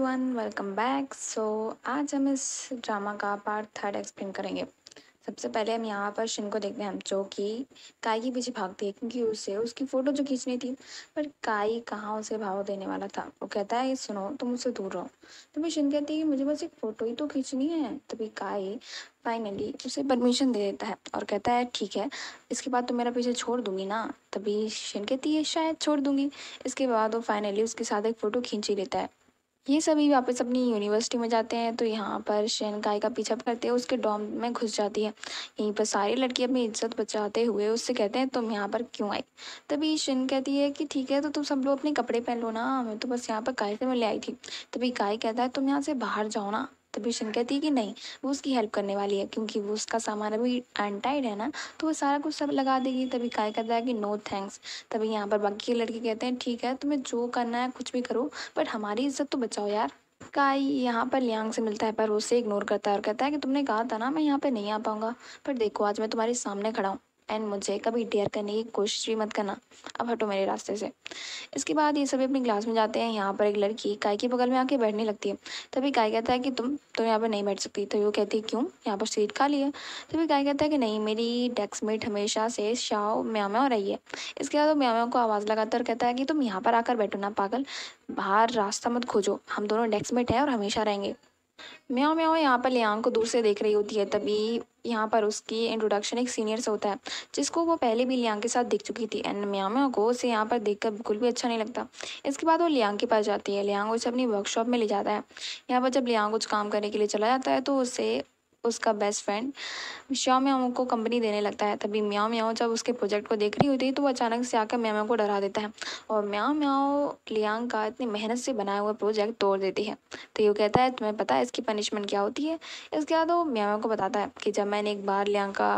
welcome back so आज हम इस ड्रामा का पार्ट थर्ड एक्सप्लेन करेंगे सबसे पहले हम यहाँ पर शिन को देखते हैं जो कि काई के पीछे भागती है क्योंकि उसे उसकी फ़ोटो जो खींचनी थी पर काई कहाँ उसे भाव देने वाला था वो कहता है सुनो तुम उससे दूर रहो तभी शिन कहती है मुझे बस एक फ़ोटो ही तो खींचनी है तभी काई फाइनली उसे परमिशन दे देता है और कहता है ठीक है इसके बाद तो मेरा पीछे छोड़ दूंगी ना तभी शिन कहती है शायद छोड़ दूंगी इसके बाद वो फाइनली उसके साथ एक फ़ोटो खींच ही लेता है ये सभी वापस अपनी यूनिवर्सिटी में जाते हैं तो यहाँ पर काय का पीछा करते हैं उसके डॉम में घुस जाती है यहीं पर सारी लड़की अपनी इज्जत बचाते हुए उससे कहते हैं तुम यहाँ पर क्यों आई तभी शन कहती है कि ठीक है तो तुम सब लोग अपने कपड़े पहन लो ना मैं तो बस यहाँ पर काय से मैं ले आई थी तभी काय कहता है तुम यहाँ से बाहर जाओ ना तो भीषण कहती है कि नहीं वो उसकी हेल्प करने वाली है क्योंकि वो उसका सामान अभी अनटाइड है ना तो वो सारा कुछ सब लगा देगी तभी काय कहता है कि नो थैंक्स तभी यहाँ पर बाकी के लड़के कहते हैं ठीक है तुम्हें जो करना है कुछ भी करो बट हमारी इज्जत तो बचाओ यार का यहाँ पर लियांग से मिलता है पर उसे इग्नोर करता है और कहता है कि तुमने कहा था ना मैं यहाँ पे नहीं आ पाऊंगा पर देखो आज मैं तुम्हारे सामने खड़ा हूँ एंड मुझे कभी डेयर करने की कोशिश भी मत करना अब हटो मेरे रास्ते से इसके बाद ये सभी अपनी क्लास में जाते हैं यहाँ पर एक लड़की काय के बगल में आके बैठने लगती है तभी काय कहता है कि तुम तो यहाँ पर नहीं बैठ सकती तो वो कहती है क्यों यहाँ पर सीट खाली है तभी काय कहता है कि नहीं मेरी डेस्कमेट हमेशा से शाओ म्याम्या रही है इसके बाद वो म्याम्या को आवाज़ लगाता है और कहता है कि तुम यहाँ पर आकर बैठो ना पागल बाहर रास्ता मत खोजो हम दोनों डेस्कमेट हैं और हमेशा रहेंगे म्याओ म्या यहाँ पर लियांग को दूर से देख रही होती है तभी यहाँ पर उसकी इंट्रोडक्शन एक सीनियर से होता है जिसको वो पहले भी लियांग के साथ देख चुकी थी एंड म्या म्या को उसे यहाँ पर देखकर बिल्कुल भी अच्छा नहीं लगता इसके बाद वो लियांग के पास जाती है लियांग उसे अपनी वर्कशॉप में ले जाता है यहाँ पर जब लियांग कुछ काम करने के लिए चला जाता है तो उसे उसका बेस्ट फ्रेंड श्याम म्याओ को कंपनी देने लगता है तभी म्याओ म्याओ जब उसके प्रोजेक्ट को देख रही होती है तो वो अचानक से आकर म्याओ म्याओ को डरा देता है और म्याओ म्याओ लियांग का इतनी मेहनत से बनाया हुआ प्रोजेक्ट तोड़ देती है तो ये कहता है तुम्हें पता है इसकी पनिशमेंट क्या होती है इसके बाद वो म्याओ को बताता है कि जब मैंने एक बार लियांग का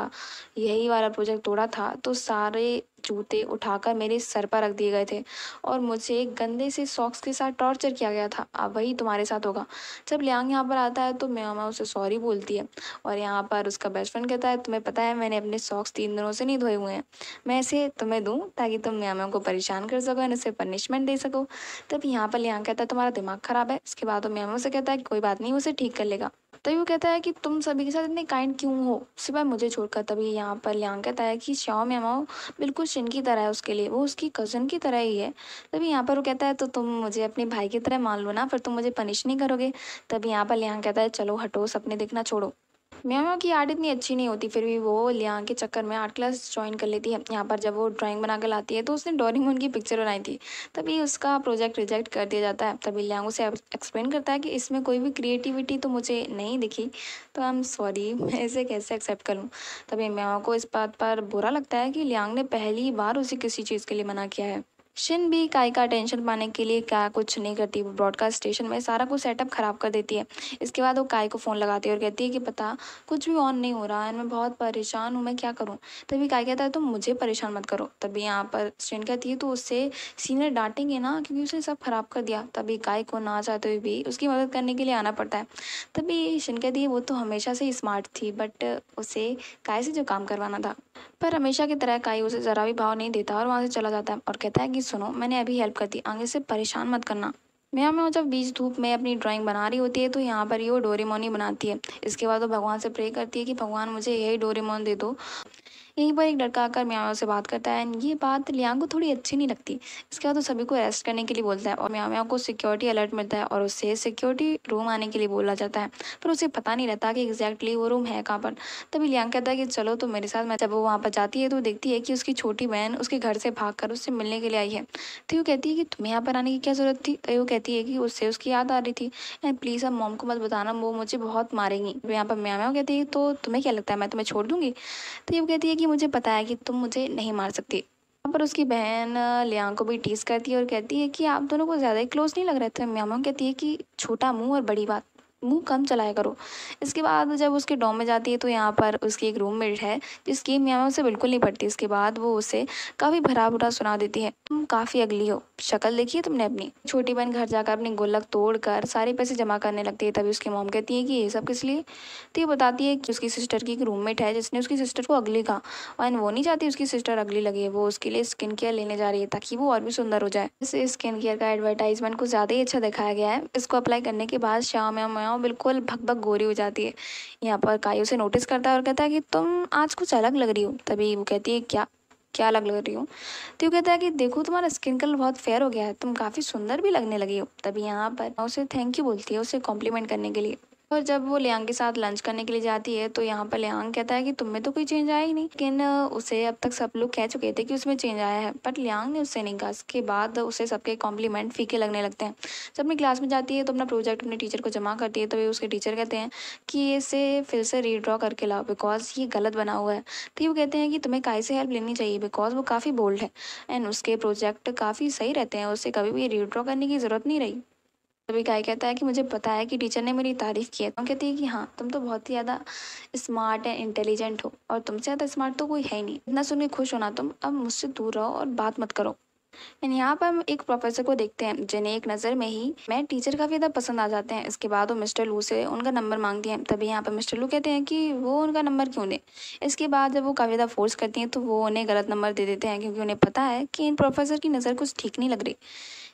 यही वाला प्रोजेक्ट तोड़ा था तो सारे जूते उठाकर मेरे सर पर रख दिए गए थे और मुझे गंदे से सॉक्स के साथ टॉर्चर किया गया था अब वही तुम्हारे साथ होगा जब लियांग यहाँ पर आता है तो मामा उसे सॉरी बोलती है और यहाँ पर उसका बेस्ट फ्रेंड कहता है तुम्हें पता है मैंने अपने सॉक्स तीन दिनों से नहीं धोए हुए हैं मैं इसे तुम्हें दूँ ताकि तुम म्यामा को परेशान कर सको एंड उसे पनिशमेंट दे सको तब यहाँ पर लियांग कहता है तुम्हारा दिमाग ख़राब है इसके बाद वो म्यामा से कहता है कोई बात नहीं उसे ठीक कर लेगा तभी तो वो कहता है कि तुम सभी के साथ इतने काइंड क्यों हो सिवाय मुझे छोड़कर तभी यहाँ पर लियांग कहता है कि श्याम माओ बिल्कुल शिन की तरह है उसके लिए वो उसकी कज़न की तरह ही है तभी यहाँ पर वो कहता है तो तुम मुझे अपने भाई की तरह मान लो ना फिर तुम मुझे पनिश नहीं करोगे तभी यहाँ पर लियांग कहता है चलो हटो सपने देखना छोड़ो मैम की आर्ट इतनी अच्छी नहीं होती फिर भी वो लियांग के चक्कर में आर्ट क्लास ज्वाइन कर लेती है यहाँ पर जब वो ड्राइंग बना कर लाती है तो उसने में उनकी पिक्चर बनाई थी तभी उसका प्रोजेक्ट रिजेक्ट कर दिया जाता है तभी लिया उसे एक्सप्लेन करता है कि इसमें कोई भी क्रिएटिविटी तो मुझे नहीं दिखी तो आई एम सॉरी मैं इसे कैसे एक्सेप्ट करूँ तभी मैम को इस बात पर बुरा लगता है कि लियांग ने पहली बार उसे किसी चीज़ के लिए मना किया है शिन भी काई का टेंशन पाने के लिए क्या कुछ नहीं करती वो ब्रॉडकास्ट स्टेशन में सारा कुछ सेटअप ख़राब कर देती है इसके बाद वो काई को फ़ोन लगाती है और कहती है कि पता कुछ भी ऑन नहीं हो रहा है मैं बहुत परेशान हूँ मैं क्या करूँ तभी काई कहता है तुम तो मुझे परेशान मत करो तभी यहाँ पर शिन कहती है तो उससे सीनियर डांटेंगे ना क्योंकि उसने सब ख़राब कर दिया तभी काय को ना चाहते हुए भी उसकी मदद करने के लिए आना पड़ता है तभी शिन कहती है वो तो हमेशा से स्मार्ट थी बट उसे काय से जो काम करवाना था पर हमेशा की तरह काई उसे ज़रा भी भाव नहीं देता और वहाँ से चला जाता है और कहता है कि सुनो मैंने अभी हेल्प कर दी आगे से परेशान मत करना मैं मैं जब बीच धूप में अपनी ड्राइंग बना रही होती है तो यहाँ पर ये वो डोरेमोन ही बनाती है इसके बाद वो भगवान से प्रे करती है कि भगवान मुझे यही डोरेमोन दे दो यहीं पर एक लड़का आकर म्याओ से बात करता है एंड ये बात लियांग को थोड़ी अच्छी नहीं लगती इसके बाद वो सभी को अरेस्ट करने के लिए बोलता है और म्याओ को सिक्योरिटी अलर्ट मिलता है और उससे सिक्योरिटी रूम आने के लिए बोला जाता है पर उसे पता नहीं रहता कि एग्जैक्टली वो रूम है कहाँ पर तभी लियांग कहता है कि चलो तो मेरे साथ मैं जब वो वहाँ पर जाती है तो देखती है कि उसकी छोटी बहन उसके घर से भाग कर उससे मिलने के लिए आई है तो वो कहती है कि तुम्हें यहाँ पर आने की क्या ज़रूरत थी तो वो कहती है कि उससे उसकी याद आ रही थी एंड प्लीज़ अब मोम को मत बताना वो मुझे बहुत मारेंगी यहाँ पर म्यामा कहती है तो तुम्हें क्या लगता है मैं तुम्हें छोड़ दूंगी तो ये कहती है कि मुझे पता है कि तुम मुझे नहीं मार सकती वहाँ पर उसकी बहन लियांग को भी टीस करती है और कहती है कि आप दोनों को ज़्यादा ही क्लोज नहीं लग रहे थे म्यामा कहती है कि छोटा मुंह और बड़ी बात मुंह कम चलाया करो इसके बाद जब उसके डॉम में जाती है तो यहाँ पर उसकी एक रूममेट है जिसकी मियाँ उसे बिल्कुल नहीं पड़ती इसके बाद वो उसे काफ़ी भरा भुरा सुना देती है तुम काफ़ी अगली हो शक्ल देखी है तुमने अपनी छोटी बहन घर जाकर अपनी गोलक तोड़ कर सारे पैसे जमा करने लगती है तभी उसकी मोम कहती है कि ये सब किस लिए तो ये बताती है कि उसकी सिस्टर की एक रूममेट है जिसने उसकी सिस्टर को अगली कहा और वो नहीं चाहती उसकी सिस्टर अगली लगी है वो उसके लिए स्किन केयर लेने जा रही है ताकि वो और भी सुंदर हो जाए इस स्किन केयर का एडवर्टाइजमेंट को ज़्यादा ही अच्छा दिखाया गया है इसको अप्लाई करने के बाद शाम या ना और बिल्कुल भग भग गोरी हो जाती है यहाँ पर काई उसे नोटिस करता है और कहता है कि तुम आज कुछ अलग लग रही हो तभी वो कहती है क्या क्या अलग लग रही हो तो वो कहता है कि देखो तुम्हारा स्किन कलर बहुत फेयर हो गया है तुम काफ़ी सुंदर भी लगने लगी हो तभी यहाँ पर उसे थैंक यू बोलती है उसे कॉम्प्लीमेंट करने के लिए और जब वो लियांग के साथ लंच करने के लिए जाती है तो यहाँ पर लियांग कहता है कि तुम में तो कोई चेंज आया ही नहीं लेकिन उसे अब तक सब लोग कह चुके थे कि उसमें चेंज आया है बट लियांग ने उससे नहीं कहा इसके बाद उसे सबके कॉम्प्लीमेंट फीके लगने लगते हैं जब अपनी क्लास में जाती है तो अपना प्रोजेक्ट अपने टीचर को जमा करती है तो वे उसके टीचर कहते हैं कि इसे फिर से रीड्रॉ करके लाओ बिकॉज ये गलत बना हुआ है तो वो कहते हैं कि तुम्हें काय से हेल्प लेनी चाहिए बिकॉज वो काफ़ी बोल्ड है एंड उसके प्रोजेक्ट काफ़ी सही रहते हैं उससे कभी भी रीड्रॉ करने की ज़रूरत नहीं रही तभी गाय कहता है कि मुझे पता है कि टीचर ने मेरी तारीफ़ की है तो कहती है कि हाँ तुम तो बहुत ही ज़्यादा स्मार्ट एंड इंटेलिजेंट हो और तुमसे ज़्यादा स्मार्ट तो कोई है ही नहीं इतना सुन के खुश होना तुम अब मुझसे दूर रहो और बात मत करो एंड यहाँ पर हम एक प्रोफेसर को देखते हैं जिन्हें एक नज़र में ही मैं टीचर काफ़ी ज़्यादा पसंद आ जाते हैं इसके बाद वो मिस्टर लू से उनका नंबर मांगती हैं तभी यहाँ पर मिस्टर लू कहते हैं कि वो उनका नंबर क्यों दें इसके बाद जब वो काफ़ी ज़्यादा फोर्स करती हैं तो वो उन्हें गलत नंबर दे देते हैं क्योंकि उन्हें पता है कि इन प्रोफेसर की नज़र कुछ ठीक नहीं लग रही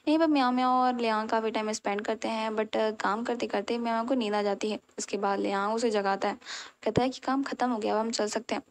यहीं पर म्याँ म्याँ और लियांग काफ़ी टाइम स्पेंड करते हैं बट काम करते करते म्याँ को नींद आ जाती है इसके बाद लियांग उसे जगाता है कहता है कि काम ख़त्म हो गया अब हम चल सकते हैं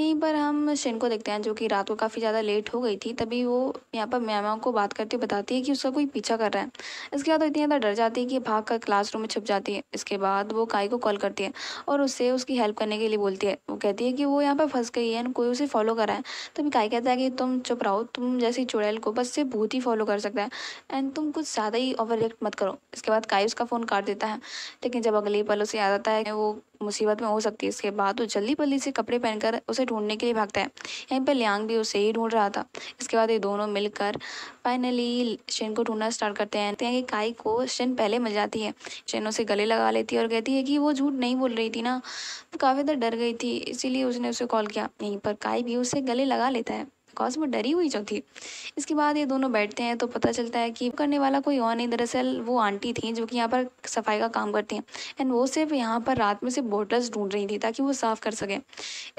यहीं पर हम शिन को देखते हैं जो कि रात को काफ़ी ज़्यादा लेट हो गई थी तभी वो यहाँ पर म्यामा को बात करती हुई बताती है कि उसका कोई पीछा कर रहा है इसके बाद वो इतनी ज़्यादा डर जाती है कि भाग कर क्लासरूम में छुप जाती है इसके बाद वो काई को कॉल करती है और उससे उसकी हेल्प करने के लिए बोलती है वो कहती है कि वो यहाँ पर फंस गई है कोई उसे फॉलो कर रहा है तभी काई कहता है कि तुम चुप रहो तुम जैसी चुड़ैल को बस से भूत ही फॉलो कर सकता है एंड तुम कुछ ज़्यादा ही ओवर मत करो इसके बाद काई उसका फ़ोन काट देता है लेकिन जब अगले पल उसे याद आता है वो मुसीबत में हो सकती है इसके बाद वो जल्दी बल्दी से कपड़े पहनकर उसे ढूंढने के लिए भागता है यहीं पर लियांग भी उसे ही ढूंढ रहा था इसके बाद ये दोनों मिलकर फाइनली शेन को ढूंढना स्टार्ट करते हैं कि काई को शेन पहले मिल जाती है शेन उसे गले लगा लेती है और कहती है कि वो झूठ नहीं बोल रही थी ना वो काफ़ी देर डर गई थी इसीलिए उसने उसे कॉल किया यहीं पर काई भी उसे गले लगा लेता है ऑफकोर्स वो डरी हुई जो थी इसके बाद ये दोनों बैठते हैं तो पता चलता है कि करने वाला कोई और नहीं दरअसल वो आंटी थी जो कि यहाँ पर सफाई का काम करती हैं एंड वो सिर्फ यहाँ पर रात में सिर्फ बोटल्स ढूंढ रही थी ताकि वो साफ़ कर सकें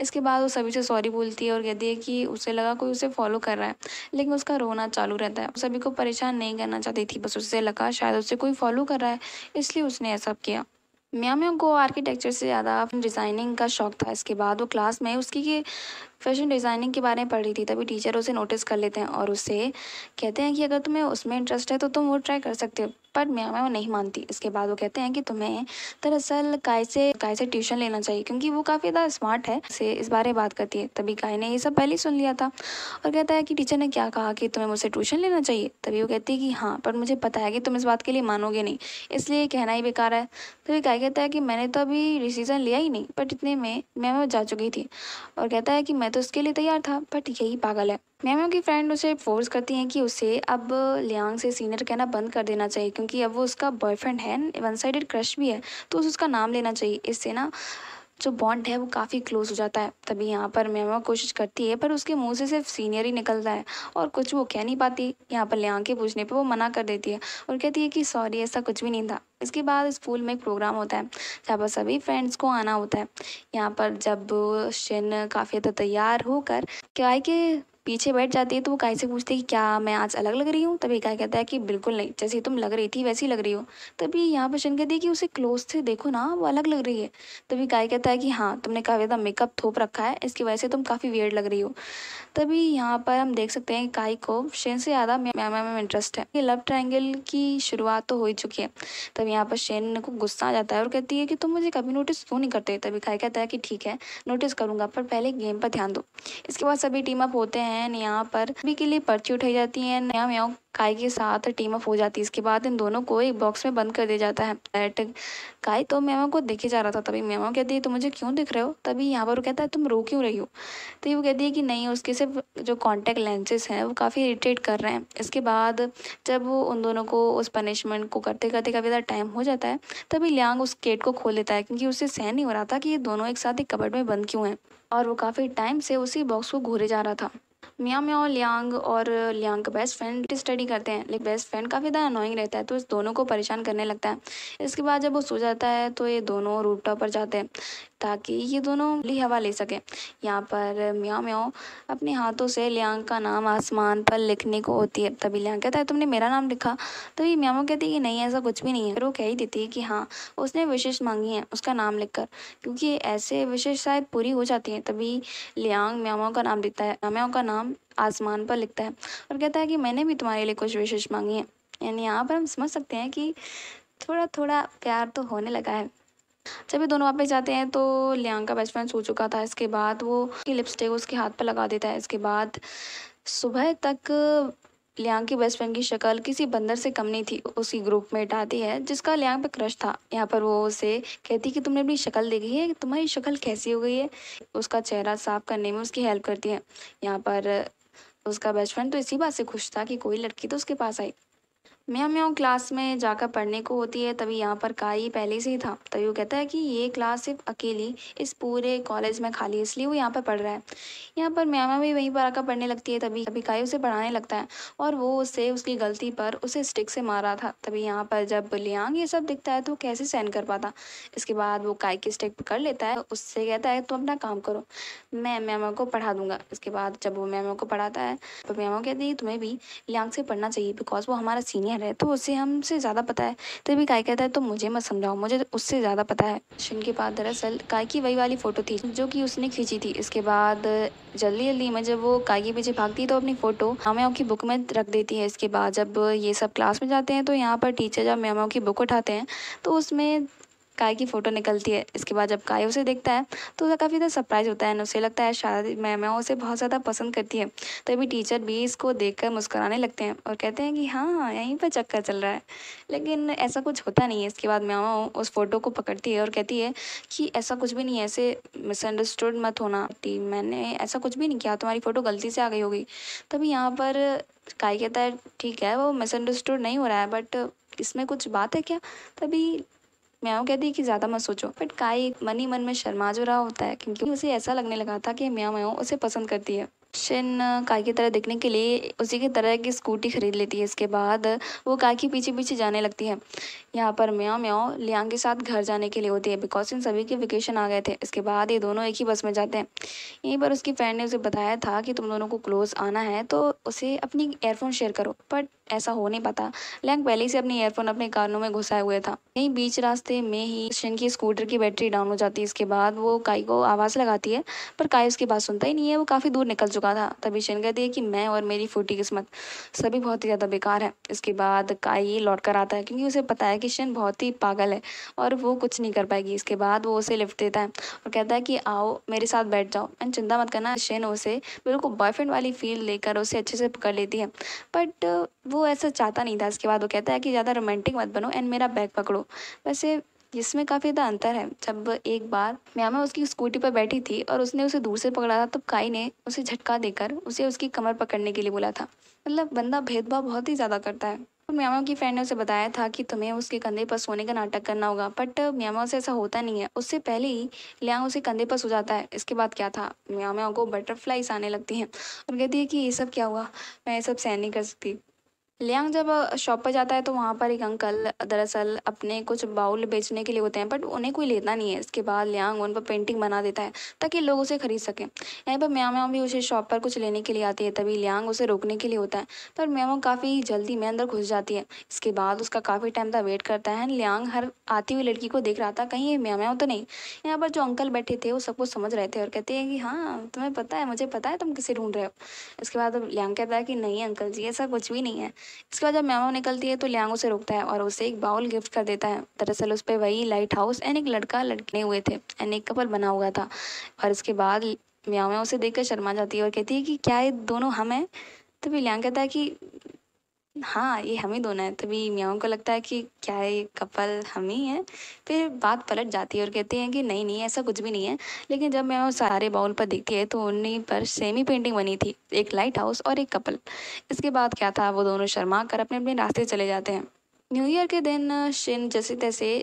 इसके बाद वो सभी से सॉरी बोलती है और कहती है कि उसे लगा कोई उसे फॉलो कर रहा है लेकिन उसका रोना चालू रहता है सभी को परेशान नहीं करना चाहती थी बस उससे लगा शायद उसे कोई फॉलो कर रहा है इसलिए उसने ऐसा किया म्यामियों को आर्किटेक्चर से ज़्यादा डिज़ाइनिंग का शौक था इसके बाद वो क्लास में उसकी कि फैशन डिज़ाइनिंग के बारे में पढ़ रही थी तभी टीचर उसे नोटिस कर लेते हैं और उसे कहते हैं कि अगर तुम्हें उसमें इंटरेस्ट है तो तुम वो ट्राई कर सकते हो पर म्यामिया वो नहीं मानती इसके बाद वो कहते हैं कि तुम्हें दरअसल काय से काय से ट्यूशन लेना चाहिए क्योंकि वो काफ़ी ज़्यादा स्मार्ट है उसे इस बारे में बात करती है तभी गाय ने ये सब पहले सुन लिया था और कहता है कि टीचर ने क्या कहा कि तुम्हें मुझसे ट्यूशन लेना चाहिए तभी वो कहती है कि हाँ पर मुझे पता है कि तुम इस बात के लिए मानोगे नहीं इसलिए कहना ही बेकार है तभी गाय कहता है कि मैंने तो अभी डिसीज़न लिया ही नहीं बट इतने में मैम जा चुकी थी और कहता है कि मैं तो उसके लिए तैयार था बट यही पागल है मैम की फ्रेंड उसे फोर्स करती हैं कि उसे अब लियांग से सीनियर कहना बंद कर देना चाहिए क्योंकि अब वो उसका बॉयफ्रेंड है वन साइडेड क्रश भी है तो उसका नाम लेना चाहिए इससे ना जो बॉन्ड है वो काफ़ी क्लोज हो जाता है तभी यहाँ पर मेमा कोशिश करती है पर उसके मुंह से सिर्फ सीनियर ही निकलता है और कुछ वो कह नहीं पाती यहाँ पर ले आके पूछने पर वो मना कर देती है और कहती है कि सॉरी ऐसा कुछ भी नहीं था इसके बाद स्कूल में एक प्रोग्राम होता है जहाँ पर सभी फ्रेंड्स को आना होता है यहाँ पर जब शिन काफ़ी तैयार होकर क्या है कि पीछे बैठ जाती है तो वो काय से पूछती है कि क्या मैं आज अलग लग रही हूँ तभी काय कहता है कि बिल्कुल नहीं जैसी तुम लग रही थी वैसी लग रही हो तभी यहाँ पर शन कहती है कि उसे क्लोज से देखो ना वो अलग लग रही है तभी काय कहता है कि हाँ तुमने काफ़ी ज़्यादा मेकअप थोप रखा है इसकी वजह से तुम काफ़ी वियर्ड लग रही हो तभी यहाँ पर हम देख सकते हैं काई को शेन से ज़्यादा मैम मैम इंटरेस्ट है ये लव ट्राइंगल की शुरुआत तो हो ही चुकी है तभी यहाँ पर शेन को गुस्सा आ जाता है और कहती है कि तुम मुझे कभी नोटिस क्यों नहीं करते तभी काय कहता है कि ठीक है नोटिस करूँगा पर पहले गेम पर ध्यान दो इसके बाद सभी टीम अप होते हैं हैं यहाँ पर सभी के लिए पर्ची उठाई जाती है नया म्याओ काय के साथ टीम अप हो जाती है इसके बाद इन दोनों को एक बॉक्स में बंद कर दिया जाता है बैट काय तो मैम को देखे जा रहा था तभी मैम कहती है तुम तो मुझे क्यों दिख रहे हो तभी यहाँ पर वो कहता है तुम रो क्यों रही हो तो ये वो कहती है कि नहीं उसके सिर्फ जो कॉन्टेक्ट लेंसेज हैं वो काफ़ी इरीटेट कर रहे हैं इसके बाद जब वो उन दोनों को उस पनिशमेंट को करते करते काफ़ी ज़्यादा टाइम हो जाता है तभी लियांग उस गेट को खोल लेता है क्योंकि उससे सहन नहीं हो रहा था कि ये दोनों एक साथ एक कबड़ में बंद क्यों हैं और वो काफ़ी टाइम से उसी बॉक्स को घूरे जा रहा था मियाँ और लियांग और लियांग का बेस्ट फ्रेंड स्टडी करते हैं लेकिन बेस्ट फ्रेंड काफ़ी ज़्यादा अनोइंग रहता है तो इस दोनों को परेशान करने लगता है इसके बाद जब वो सो जाता है तो ये दोनों रूप पर जाते हैं ताकि ये दोनों हवा ले सकें यहाँ पर म्याओ म्याओ अपने हाथों से लियांग का नाम आसमान पर लिखने को होती है तभी लियांग कहता है तुमने मेरा नाम लिखा तो ये म्याओ कहती है कि नहीं ऐसा कुछ भी नहीं है फिर वो कह ही देती है कि हाँ उसने विशेष मांगी है उसका नाम लिखकर क्योंकि ऐसे विशेष शायद पूरी हो जाती हैं तभी लियांग म्याओ का नाम लिखता है म्याओ का नाम आसमान पर लिखता है और कहता है कि मैंने भी तुम्हारे लिए कुछ विशेष मांगी है यानी यहाँ पर हम समझ सकते हैं कि थोड़ा थोड़ा प्यार तो होने लगा है जब ये दोनों वापस जाते हैं तो लियांग का बेस्ट फ्रेंड सो चुका था इसके बाद वो लिपस्टिक उसके हाथ पर लगा देता है इसके बाद सुबह तक लियांग की बेस्ट फ्रेंड की शक्ल किसी बंदर से कम नहीं थी उसी ग्रुप में आती है जिसका लियांग पे क्रश था यहाँ पर वो उसे कहती कि तुमने अपनी शक्ल देखी है तुम्हारी शक्ल कैसी हो गई है उसका चेहरा साफ करने में उसकी हेल्प करती है यहाँ पर उसका बेस्ट फ्रेंड तो इसी बात से खुश था कि कोई लड़की तो उसके पास आई म्याँ म्याँ क्लास में जाकर पढ़ने को होती है तभी यहाँ पर काई पहले से ही था तभी वो कहता है कि ये क्लास सिर्फ अकेली इस पूरे कॉलेज में खाली है इसलिए वो यहाँ पर पढ़ रहा है यहाँ पर म्याँ म्याँ भी वहीं पर आकर पढ़ने लगती है तभी तभी काई उसे पढ़ाने लगता है और वो उसे उसकी गलती पर उसे स्टिक से मारा था तभी यहाँ पर जब लियांग ये सब दिखता है तो कैसे सहन कर पाता इसके बाद वो काई की स्टिक पकड़ लेता है उससे कहता है तुम अपना काम करो मैं म्यामा को पढ़ा दूंगा इसके बाद जब वो म्यामा को पढ़ाता है तो म्यामा कहती है तुम्हें भी लियांग से पढ़ना चाहिए बिकॉज वो हमारा सीनियर बाहर है तो उसे हमसे ज़्यादा पता है तभी काय कहता है तो मुझे मत समझाओ मुझे तो उससे ज़्यादा पता है शिन के पास दरअसल काय की वही वाली फ़ोटो थी जो कि उसने खींची थी इसके बाद जल्दी जल्दी में जब वो काय के पीछे भागती तो अपनी फ़ोटो म्याओ की बुक में रख देती है इसके बाद जब ये सब क्लास में जाते हैं तो यहाँ पर टीचर जब मामाओं की बुक उठाते हैं तो उसमें काय की फ़ोटो निकलती है इसके बाद जब काय उसे देखता है तो उसे काफ़ी ज़्यादा सरप्राइज़ होता है उसे लगता है शायद मैं उसे बहुत ज़्यादा पसंद करती है तभी टीचर भी इसको देख कर मुस्कुराने लगते हैं और कहते हैं कि हाँ यहीं पर चक्कर चल रहा है लेकिन ऐसा कुछ होता नहीं है इसके बाद मैं उस फ़ोटो को पकड़ती है और कहती है कि ऐसा कुछ भी नहीं है ऐसे मिसअंडरस्टूड मत होना मैंने ऐसा कुछ भी नहीं किया तुम्हारी फ़ोटो गलती से आ गई होगी तभी तो यहाँ पर काय कहता है ठीक है वो मिसअंडरस्टूड नहीं हो रहा है बट इसमें कुछ बात है क्या तभी मैं म्याओ कहती है कि ज़्यादा मत सोचो बट काई मन ही मन में शर्मा जो रहा होता है क्योंकि उसे ऐसा लगने लगा था कि म्याओ मैं उसे पसंद करती है शिन काय की तरह दिखने के लिए उसी की तरह की स्कूटी खरीद लेती है इसके बाद वो काय के पीछे पीछे जाने लगती है यहाँ पर म्याओ म्याओ लियांग के साथ घर जाने के लिए होती है बिकॉज इन सभी के वेकेशन आ गए थे इसके बाद ये दोनों एक ही बस में जाते हैं यहीं पर उसकी फ्रेंड ने उसे बताया था कि तुम दोनों को क्लोज आना है तो उसे अपनी एयरफोन शेयर करो बट ऐसा हो नहीं पाता लैंग पहले से अपने एयरफोन अपने कानों में घुसाए हुए था यही बीच रास्ते में ही क्रिश्चन की स्कूटर की बैटरी डाउन हो जाती है इसके बाद वो काई को आवाज़ लगाती है पर काई उसकी बात सुनता ही नहीं है वो काफ़ी दूर निकल चुका था तभी शन कहती है कि मैं और मेरी फूटी किस्मत सभी बहुत ही ज़्यादा बेकार है इसके बाद काई लौट कर आता है क्योंकि उसे पता है कि शन बहुत ही पागल है और वो कुछ नहीं कर पाएगी इसके बाद वो उसे लिफ्ट देता है और कहता है कि आओ मेरे साथ बैठ जाओ एंड चिंता मत करना शिन उसे बिल्कुल बॉयफ्रेंड वाली फील लेकर उसे अच्छे से पकड़ लेती है बट वो वो ऐसा चाहता नहीं था इसके बाद वो कहता है कि ज़्यादा रोमांटिक मत बनो एंड मेरा बैग पकड़ो वैसे इसमें काफ़ी ज़्यादा अंतर है जब एक बार म्यामा उसकी स्कूटी पर बैठी थी और उसने उसे दूर से पकड़ा था तब काई ने उसे झटका देकर उसे उसकी कमर पकड़ने के लिए बोला था मतलब बंदा भेदभाव बहुत ही ज़्यादा करता है और म्यामा की फ्रेंड ने उसे बताया था कि तुम्हें उसके कंधे पर सोने का नाटक करना होगा बट म्यामा से ऐसा होता नहीं है उससे पहले ही लियांग उसे कंधे पर सो जाता है इसके बाद क्या था म्यामा को बटरफ्लाईस आने लगती हैं और कहती है कि ये सब क्या हुआ मैं ये सब सहन नहीं कर सकती लियांग जब शॉप पर जाता है तो वहाँ पर एक अंकल दरअसल अपने कुछ बाउल बेचने के लिए होते हैं बट उन्हें कोई लेना नहीं है इसके बाद लियांग उन पर पेंटिंग बना देता है ताकि लोग उसे खरीद सकें यहीं पर म्यामो भी उसे शॉप पर कुछ लेने के लिए आती है तभी लियांग उसे रोकने के लिए होता है पर म्याम काफ़ी जल्दी में अंदर घुस जाती है इसके बाद उसका काफ़ी टाइम तक वेट करता है लियांग हर आती हुई लड़की को देख रहा था कहीं ये तो नहीं यहाँ पर जो अंकल बैठे थे वो सब कुछ समझ रहे थे और कहते हैं कि हाँ तुम्हें पता है मुझे पता है तुम किसे ढूंढ रहे हो इसके बाद लियांग कहता है कि नहीं अंकल जी ऐसा कुछ भी नहीं है इसके बाद जब मैमो निकलती है तो लियांगो से रोकता है और उसे एक बाउल गिफ्ट कर देता है दरअसल उस पर वही लाइट हाउस एंड एक लड़का लटके हुए थे एंड एक कपल बना हुआ था और इसके बाद म्याओ उसे देखकर शर्मा जाती है और कहती है कि क्या ये दोनों हम हैं तभी लियांग कहता है कि हाँ ये हम ही दोनों हैं तभी मियाओं को लगता है कि क्या ये कपल हम ही हैं फिर बात पलट जाती है और कहते हैं कि नहीं नहीं ऐसा कुछ भी नहीं है लेकिन जब मैं सारे बाउल पर देखती है तो उन्हीं पर सेम ही पेंटिंग बनी थी एक लाइट हाउस और एक कपल इसके बाद क्या था वो दोनों शर्मा कर अपने अपने रास्ते चले जाते हैं न्यू ईयर के दिन शिन जैसे तैसे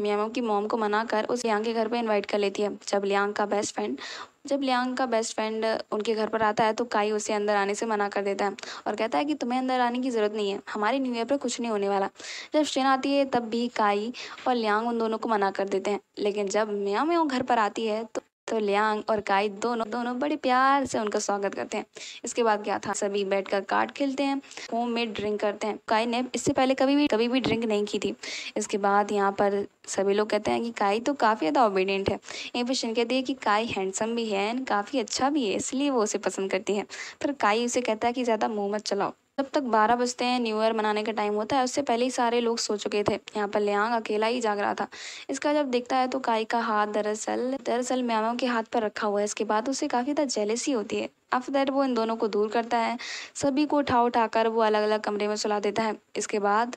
मियामो की मोम को मना कर उस लियांग के घर पे इनवाइट कर लेती है जब लियांग का बेस्ट फ्रेंड जब लियांग का बेस्ट फ्रेंड उनके घर पर आता है तो काई उसे अंदर आने से मना कर देता है और कहता है कि तुम्हें अंदर आने की ज़रूरत नहीं है हमारे न्यू ईयर पर कुछ नहीं होने वाला जब शेन आती है तब भी काई और लियांग उन दोनों को मना कर देते हैं लेकिन जब मियाँ म्याओ घर पर आती है तो तो लियांग और काई दोनों दोनों बड़े प्यार से उनका स्वागत करते हैं इसके बाद क्या था सभी बैठकर कार्ड खेलते हैं होम मेड ड्रिंक करते हैं काई ने इससे पहले कभी भी कभी भी ड्रिंक नहीं की थी इसके बाद यहाँ पर सभी लोग कहते हैं कि काई तो काफ़ी ज़्यादा ओबीडियंट है यहीं पर शिन कहती है कि काई हैंडसम भी है एंड काफ़ी अच्छा भी है इसलिए वो उसे पसंद करती है पर काई उसे कहता है कि ज़्यादा मुँह मत चलाओ जब तक बारह बजते हैं न्यू ईयर मनाने का टाइम होता है उससे पहले ही सारे लोग सो चुके थे यहाँ पर लियांग अकेला ही जाग रहा था इसका जब देखता है तो काई का हाथ दरअसल दरअसल म्याम के हाथ पर रखा हुआ है इसके बाद उसे काफ़ी ज़्यादा जेलेसी होती है आफ दैट वो इन दोनों को दूर करता है सभी को उठा उठा कर वो अलग अलग कमरे में सुला देता है इसके बाद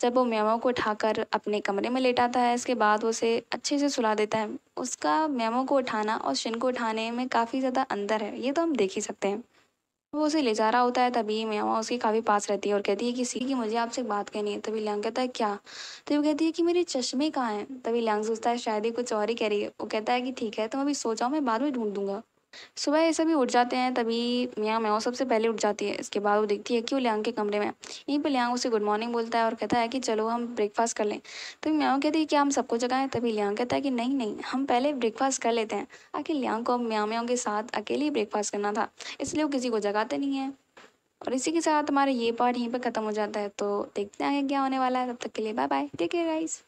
जब वो म्यामो को उठाकर अपने कमरे में लेटाता है इसके बाद वो उसे अच्छे से सुला देता है उसका म्यामो को उठाना और शिन को उठाने में काफ़ी ज़्यादा अंतर है ये तो हम देख ही सकते हैं वो उसे ले जा रहा होता है तभी मियामा उसके काफ़ी पास रहती है और कहती है कि सी मुझे आपसे बात करनी है तभी लियांग कहता है क्या तभी तो वो कहती है कि मेरे चश्मे कहाँ हैं तभी लियांग सोचता है शायद ही कुछ और ही कह रही है वो कहता है कि ठीक है तुम अभी सो मैं बाद में ढूंढ दूंगा सुबह ये सभी उठ जाते हैं तभी मियाँ मैं सबसे पहले उठ जाती है इसके बाद वो देखती है कि वो लियांग के कमरे में यहीं पर लियांग उसे गुड मॉर्निंग बोलता है और कहता है कि चलो हम ब्रेकफास्ट कर लें तभी मियाँ कहती है कि हम सबको जगाएं तभी लियांग कहता है कि नहीं नहीं हम पहले ब्रेकफास्ट कर लेते हैं आखिर लियांग को अब मियाँ के साथ अकेले ही ब्रेकफास्ट करना था इसलिए वो किसी को जगाते नहीं है और इसी के साथ हमारा ये पार्ट यहीं पर ख़त्म हो जाता है तो देखते हैं आगे क्या होने वाला है तब तक के लिए bye bye take care guys